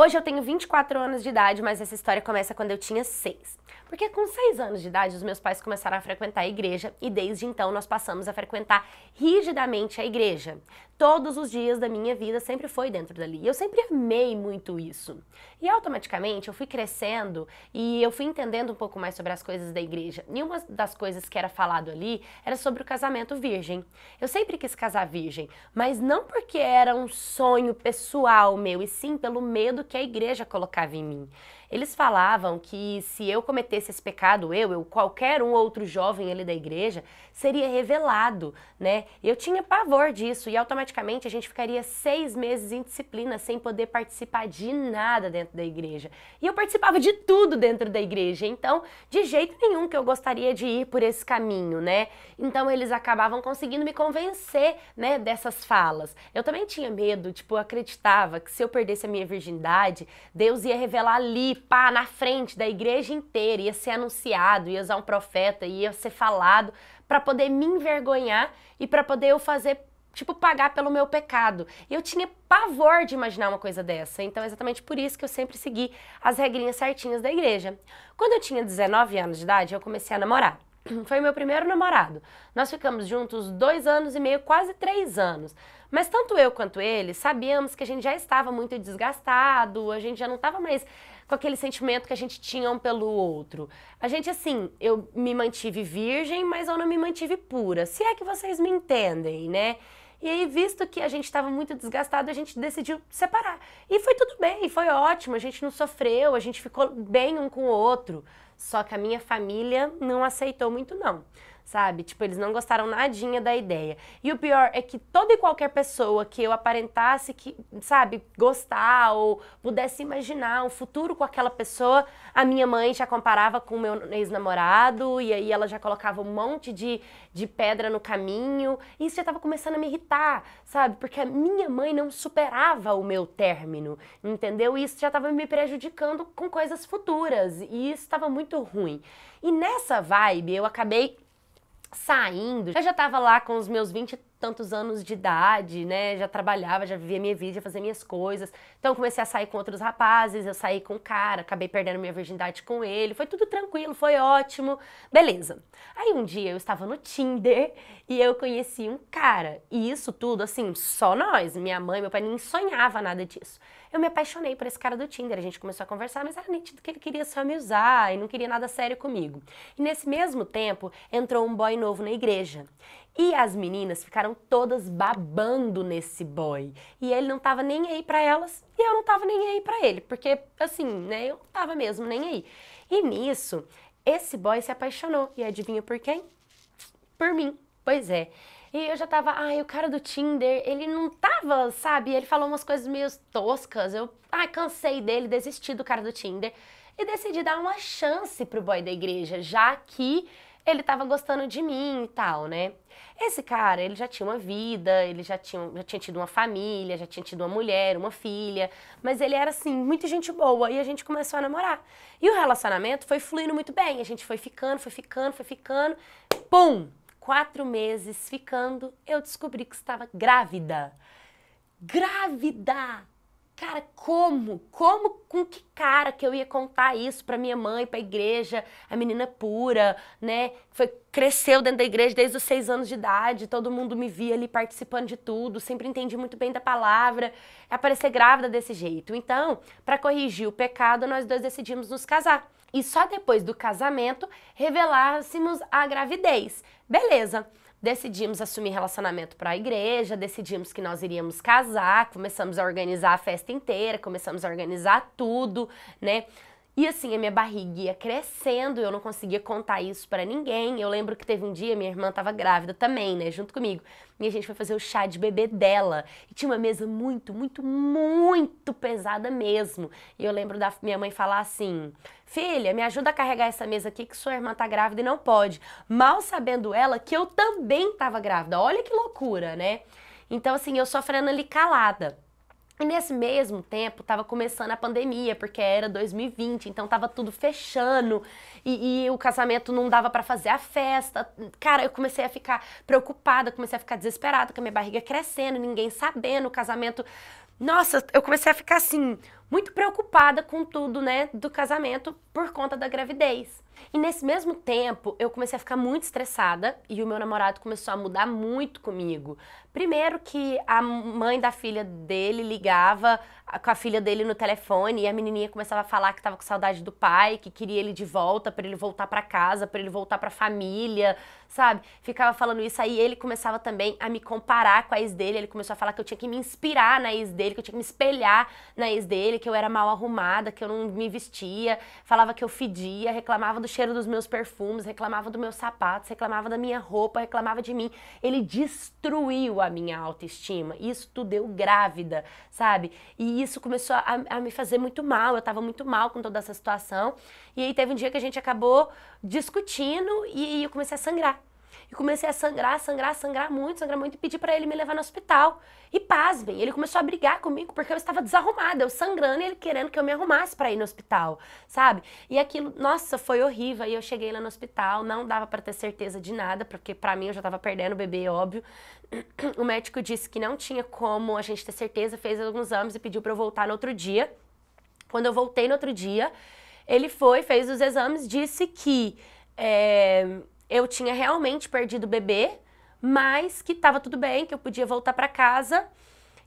Hoje eu tenho 24 anos de idade, mas essa história começa quando eu tinha 6. Porque com 6 anos de idade, os meus pais começaram a frequentar a igreja e desde então nós passamos a frequentar rigidamente a igreja. Todos os dias da minha vida sempre foi dentro dali. e Eu sempre amei muito isso. E automaticamente eu fui crescendo e eu fui entendendo um pouco mais sobre as coisas da igreja. E uma das coisas que era falado ali era sobre o casamento virgem. Eu sempre quis casar virgem, mas não porque era um sonho pessoal meu, e sim pelo medo que a igreja colocava em mim. Eles falavam que se eu cometesse esse pecado, eu, eu, qualquer um outro jovem ali da igreja, seria revelado, né? Eu tinha pavor disso e automaticamente a gente ficaria seis meses em disciplina sem poder participar de nada dentro da igreja. E eu participava de tudo dentro da igreja, então de jeito nenhum que eu gostaria de ir por esse caminho, né? Então eles acabavam conseguindo me convencer, né, dessas falas. Eu também tinha medo, tipo, acreditava que se eu perdesse a minha virgindade, Deus ia revelar ali pá, na frente da igreja inteira, ia ser anunciado, ia usar um profeta, ia ser falado, para poder me envergonhar e para poder eu fazer tipo, pagar pelo meu pecado. Eu tinha pavor de imaginar uma coisa dessa. Então, é exatamente por isso que eu sempre segui as regrinhas certinhas da igreja. Quando eu tinha 19 anos de idade, eu comecei a namorar. Foi meu primeiro namorado. Nós ficamos juntos dois anos e meio, quase três anos. Mas tanto eu quanto ele sabíamos que a gente já estava muito desgastado, a gente já não estava mais com aquele sentimento que a gente tinha um pelo outro. A gente, assim, eu me mantive virgem, mas eu não me mantive pura. Se é que vocês me entendem, né? E aí, visto que a gente estava muito desgastado, a gente decidiu separar. E foi tudo bem, foi ótimo, a gente não sofreu, a gente ficou bem um com o outro. Só que a minha família não aceitou muito, não sabe? Tipo, eles não gostaram nadinha da ideia. E o pior é que toda e qualquer pessoa que eu aparentasse que, sabe, gostar ou pudesse imaginar um futuro com aquela pessoa, a minha mãe já comparava com o meu ex-namorado e aí ela já colocava um monte de, de pedra no caminho. E isso já estava começando a me irritar, sabe? Porque a minha mãe não superava o meu término, entendeu? E isso já estava me prejudicando com coisas futuras e isso estava muito ruim. E nessa vibe eu acabei saindo. Eu já estava lá com os meus 20 e tantos anos de idade, né? Já trabalhava, já vivia minha vida, já fazia minhas coisas. Então comecei a sair com outros rapazes, eu saí com um cara, acabei perdendo minha virgindade com ele. Foi tudo tranquilo, foi ótimo. Beleza. Aí um dia eu estava no Tinder e eu conheci um cara. E isso tudo assim, só nós, minha mãe, meu pai nem sonhava nada disso eu me apaixonei por esse cara do Tinder. A gente começou a conversar, mas era nítido que ele queria só me usar e não queria nada sério comigo. E nesse mesmo tempo, entrou um boy novo na igreja. E as meninas ficaram todas babando nesse boy. E ele não tava nem aí para elas, e eu não tava nem aí para ele, porque assim, né, eu não tava mesmo nem aí. E nisso, esse boy se apaixonou. E adivinha por quem? Por mim. Pois é. E eu já tava, ai, o cara do Tinder, ele não tava, sabe? Ele falou umas coisas meio toscas. Eu, ai, cansei dele, desisti do cara do Tinder. E decidi dar uma chance pro boy da igreja, já que ele tava gostando de mim e tal, né? Esse cara, ele já tinha uma vida, ele já tinha, já tinha tido uma família, já tinha tido uma mulher, uma filha, mas ele era assim, muita gente boa e a gente começou a namorar. E o relacionamento foi fluindo muito bem, a gente foi ficando, foi ficando, foi ficando, pum! quatro meses ficando, eu descobri que estava grávida. Grávida! Cara, como? Como com que cara que eu ia contar isso para minha mãe, para a igreja, a menina pura, né? Foi cresceu dentro da igreja desde os seis anos de idade, todo mundo me via ali participando de tudo, sempre entendi muito bem da palavra, é aparecer grávida desse jeito. Então, para corrigir o pecado, nós dois decidimos nos casar e só depois do casamento revelássemos a gravidez. Beleza. Decidimos assumir relacionamento para a igreja, decidimos que nós iríamos casar, começamos a organizar a festa inteira, começamos a organizar tudo, né? E assim, a minha barriga ia crescendo, eu não conseguia contar isso para ninguém. Eu lembro que teve um dia, minha irmã tava grávida também, né, junto comigo. E a gente foi fazer o chá de bebê dela. E tinha uma mesa muito, muito, muito pesada mesmo. E eu lembro da minha mãe falar assim: Filha, me ajuda a carregar essa mesa aqui que sua irmã tá grávida e não pode. Mal sabendo ela que eu também tava grávida. Olha que loucura, né? Então, assim, eu sofrendo ali calada. E nesse mesmo tempo estava começando a pandemia, porque era 2020, então estava tudo fechando e, e, o casamento não dava para fazer a festa. Cara, eu comecei a ficar preocupada, comecei a ficar desesperada, com a minha barriga crescendo, ninguém sabendo, o casamento. Nossa, eu comecei a ficar assim, muito preocupada com tudo, né, do casamento por conta da gravidez. E nesse mesmo tempo, eu comecei a ficar muito estressada e o meu namorado começou a mudar muito comigo. Primeiro que a mãe da filha dele ligava com a filha dele no telefone e a menininha começava a falar que estava com saudade do pai, que queria ele de volta para ele voltar para casa, para ele voltar para família, sabe? Ficava falando isso aí, ele começava também a me comparar com a ex dele, ele começou a falar que eu tinha que me inspirar na ex dele, que eu tinha que me espelhar na ex dele, que eu era mal arrumada, que eu não me vestia, falava que eu fedia, reclamava do do cheiro dos meus perfumes, reclamava dos meus sapatos, reclamava da minha roupa, reclamava de mim. Ele destruiu a minha autoestima. Isso tudo deu grávida, sabe? E isso começou a, a me fazer muito mal. Eu estava muito mal com toda essa situação. E aí teve um dia que a gente acabou discutindo e, e eu comecei a sangrar. E comecei a sangrar, sangrar, sangrar muito, sangrar muito e pedi para ele me levar no hospital. E pasmem, ele começou a brigar comigo porque eu estava desarrumada, eu sangrando e ele querendo que eu me arrumasse para ir no hospital, sabe? E aquilo, nossa, foi horrível. E eu cheguei lá no hospital, não dava para ter certeza de nada, porque para mim eu já estava perdendo o bebê, óbvio. O médico disse que não tinha como a gente ter certeza, fez alguns exames e pediu para eu voltar no outro dia. Quando eu voltei no outro dia, ele foi, fez os exames, disse que é, eu tinha realmente perdido o bebê, mas que estava tudo bem, que eu podia voltar para casa,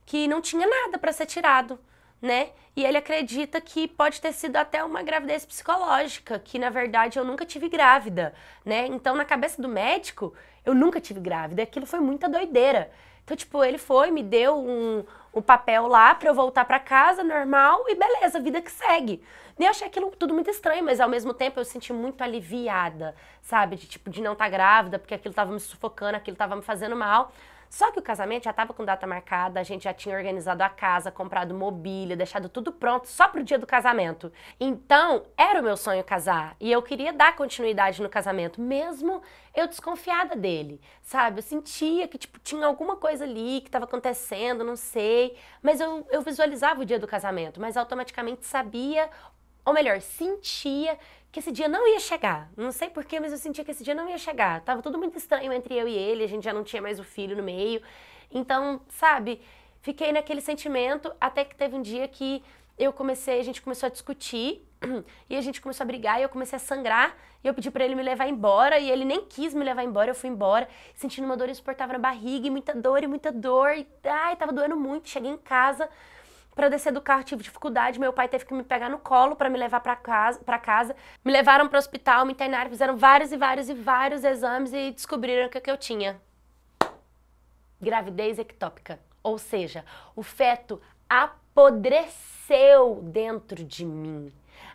que não tinha nada para ser tirado né? E ele acredita que pode ter sido até uma gravidez psicológica, que na verdade eu nunca tive grávida, né? Então, na cabeça do médico, eu nunca tive grávida. Aquilo foi muita doideira. Então, tipo, ele foi, me deu um, um papel lá pra eu voltar pra casa, normal, e beleza, vida que segue. E eu achei aquilo tudo muito estranho, mas ao mesmo tempo eu senti muito aliviada, sabe? De, tipo, de não estar tá grávida, porque aquilo tava me sufocando, aquilo tava me fazendo mal. Só que o casamento já estava com data marcada, a gente já tinha organizado a casa, comprado mobília, deixado tudo pronto só pro dia do casamento. Então, era o meu sonho casar e eu queria dar continuidade no casamento, mesmo eu desconfiada dele, sabe? Eu sentia que tipo tinha alguma coisa ali que estava acontecendo, não sei, mas eu, eu visualizava o dia do casamento, mas automaticamente sabia ou melhor, sentia que esse dia não ia chegar. Não sei porquê, mas eu sentia que esse dia não ia chegar. Tava tudo muito estranho entre eu e ele, a gente já não tinha mais o filho no meio. Então, sabe, fiquei naquele sentimento até que teve um dia que eu comecei, a gente começou a discutir e a gente começou a brigar e eu comecei a sangrar e eu pedi para ele me levar embora e ele nem quis me levar embora, eu fui embora, sentindo uma dor insuportável na barriga e muita dor e muita dor e ai, tava doendo muito, cheguei em casa, para eu descer do carro tive dificuldade, meu pai teve que me pegar no colo para me levar para casa, para casa. Me levaram para o hospital, me internaram, fizeram vários e vários e vários exames e descobriram o que, é que eu tinha. Gravidez ectópica, ou seja, o feto apodreceu dentro de mim.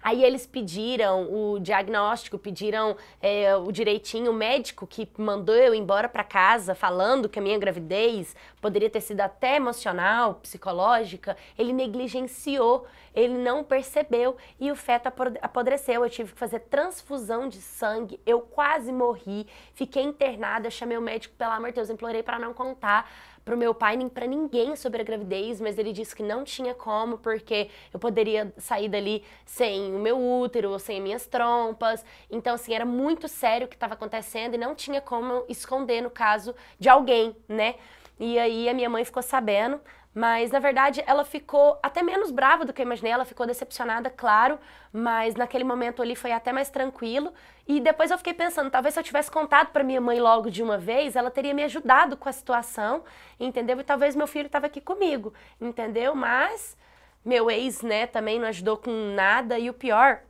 Aí eles pediram o diagnóstico, pediram é, o direitinho, o médico que mandou eu embora para casa falando que a minha gravidez poderia ter sido até emocional, psicológica, ele negligenciou, ele não percebeu e o feto apodreceu. Eu tive que fazer transfusão de sangue, eu quase morri, fiquei internada, chamei o médico, pelo amor de Deus, implorei para não contar pro meu pai nem para ninguém sobre a gravidez, mas ele disse que não tinha como porque eu poderia sair dali sem o meu útero ou sem minhas trompas. Então assim, era muito sério o que estava acontecendo e não tinha como esconder no caso de alguém, né? E aí a minha mãe ficou sabendo, mas, na verdade, ela ficou até menos brava do que eu imaginei. Ela ficou decepcionada, claro, mas naquele momento ali foi até mais tranquilo. E depois eu fiquei pensando, talvez se eu tivesse contado para minha mãe logo de uma vez, ela teria me ajudado com a situação, entendeu? E talvez meu filho estava aqui comigo, entendeu? Mas meu ex, né, também não ajudou com nada. E o pior,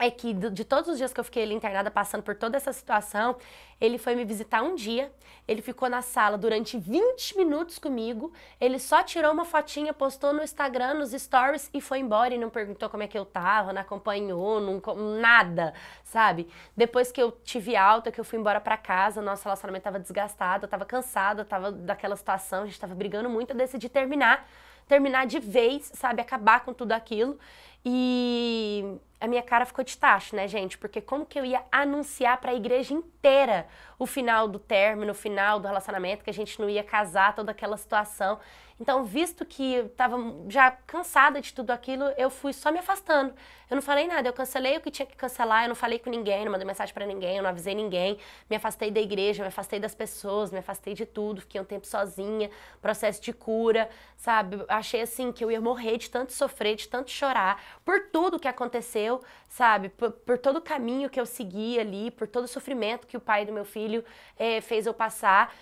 é que de todos os dias que eu fiquei ali internada, passando por toda essa situação, ele foi me visitar um dia, ele ficou na sala durante 20 minutos comigo, ele só tirou uma fotinha, postou no Instagram, nos stories e foi embora e não perguntou como é que eu tava, não acompanhou, não, nada, sabe? Depois que eu tive alta, que eu fui embora para casa, nosso relacionamento tava desgastado, eu tava cansada, eu tava daquela situação, a gente tava brigando muito, eu decidi terminar terminar de vez, sabe? Acabar com tudo aquilo. E a minha cara ficou de tacho, né, gente? Porque como que eu ia anunciar para a igreja inteira o final do término, o final do relacionamento, que a gente não ia casar, toda aquela situação. Então, visto que eu estava já cansada de tudo aquilo, eu fui só me afastando. Eu não falei nada, eu cancelei o que tinha que cancelar, eu não falei com ninguém, não mandei mensagem para ninguém, eu não avisei ninguém. Me afastei da igreja, me afastei das pessoas, me afastei de tudo, fiquei um tempo sozinha, processo de cura, sabe? Achei assim que eu ia morrer de tanto sofrer, de tanto chorar, por tudo que aconteceu, sabe? Por, por todo o caminho que eu segui ali, por todo o sofrimento que o pai do meu filho eh, fez eu passar.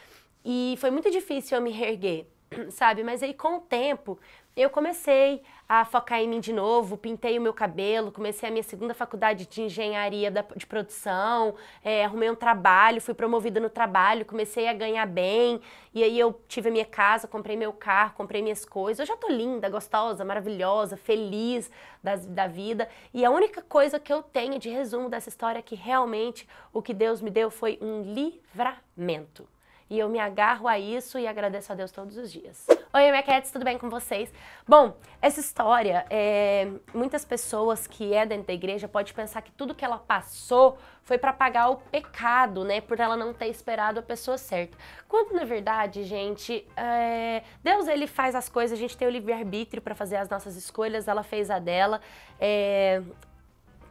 E foi muito difícil eu me reerguer sabe? Mas aí com o tempo eu comecei a focar em mim de novo, pintei o meu cabelo, comecei a minha segunda faculdade de engenharia da, de produção, é, arrumei um trabalho, fui promovida no trabalho, comecei a ganhar bem, e aí eu tive a minha casa, comprei meu carro, comprei minhas coisas. Hoje eu tô linda, gostosa, maravilhosa, feliz da, da vida. E a única coisa que eu tenho de resumo dessa história é que realmente o que Deus me deu foi um livramento. E eu me agarro a isso e agradeço a Deus todos os dias. Oi, minha cats, tudo bem com vocês? Bom, essa história, é, muitas pessoas que é dentro da igreja pode pensar que tudo que ela passou foi para pagar o pecado, né? Por ela não ter esperado a pessoa certa. Quando na verdade, gente, é, Deus ele faz as coisas, a gente tem o livre arbítrio para fazer as nossas escolhas. Ela fez a dela. É,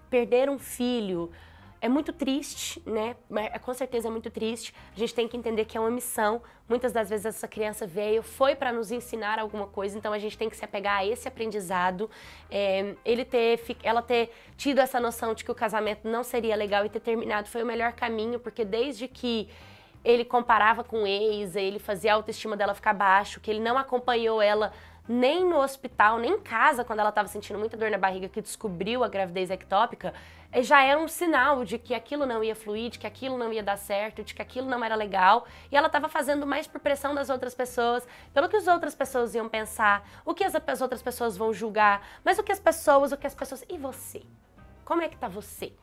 perder um filho, é muito triste, né? É, com certeza é muito triste. A gente tem que entender que é uma missão. Muitas das vezes essa criança veio, foi para nos ensinar alguma coisa, então a gente tem que se apegar a esse aprendizado. É, ele ter, ela ter tido essa noção de que o casamento não seria legal e ter terminado foi o melhor caminho, porque desde que ele comparava com o ex, ele fazia a autoestima dela ficar baixo, que ele não acompanhou ela nem no hospital, nem em casa, quando ela estava sentindo muita dor na barriga, que descobriu a gravidez ectópica, eh, já era um sinal de que aquilo não ia fluir, de que aquilo não ia dar certo, de que aquilo não era legal. E ela estava fazendo mais por pressão das outras pessoas, pelo que as outras pessoas iam pensar, o que as, outras pessoas vão julgar, mas o que as pessoas, o que as pessoas. E você? Como é que tá você?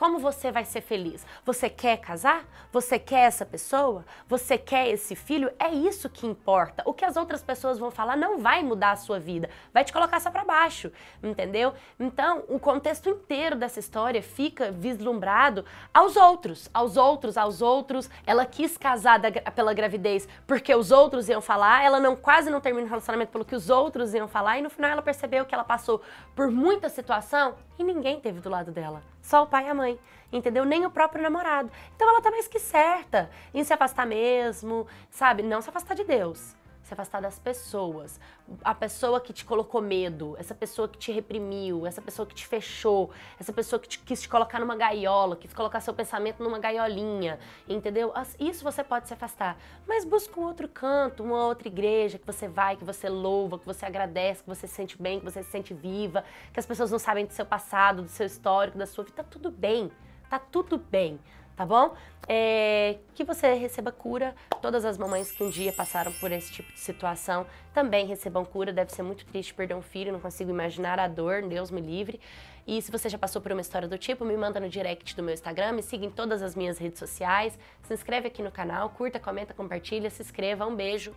Como você vai ser feliz? Você quer casar? Você quer essa pessoa? Você quer esse filho? É isso que importa. O que as outras pessoas vão falar não vai mudar a sua vida, vai te colocar só para baixo, entendeu? Então, o contexto inteiro dessa história fica vislumbrado aos outros, aos outros, aos outros. Ela quis casar da, pela gravidez porque os outros iam falar, ela não quase não termina o relacionamento pelo que os outros iam falar e no final ela percebeu que ela passou por muita situação e ninguém teve do lado dela, só o pai e a mãe, entendeu? Nem o próprio namorado. Então ela tá mais que certa em se afastar mesmo, sabe? Não se afastar de Deus, se afastar das pessoas. A pessoa que te colocou medo, essa pessoa que te reprimiu, essa pessoa que te fechou, essa pessoa que te, quis te colocar numa gaiola, quis colocar seu pensamento numa gaiolinha, entendeu? Isso você pode se afastar. Mas busca um outro canto, uma outra igreja que você vai, que você louva, que você agradece, que você se sente bem, que você se sente viva, que as pessoas não sabem do seu passado, do seu histórico, da sua vida. Tá tudo bem. Tá tudo bem tá bom? É, que você receba cura. Todas as mamães que um dia passaram por esse tipo de situação também recebam cura. Deve ser muito triste perder um filho, não consigo imaginar a dor, Deus me livre. E se você já passou por uma história do tipo, me manda no direct do meu Instagram, me siga em todas as minhas redes sociais, se inscreve aqui no canal, curta, comenta, compartilha, se inscreva. Um beijo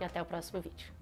e até o próximo vídeo.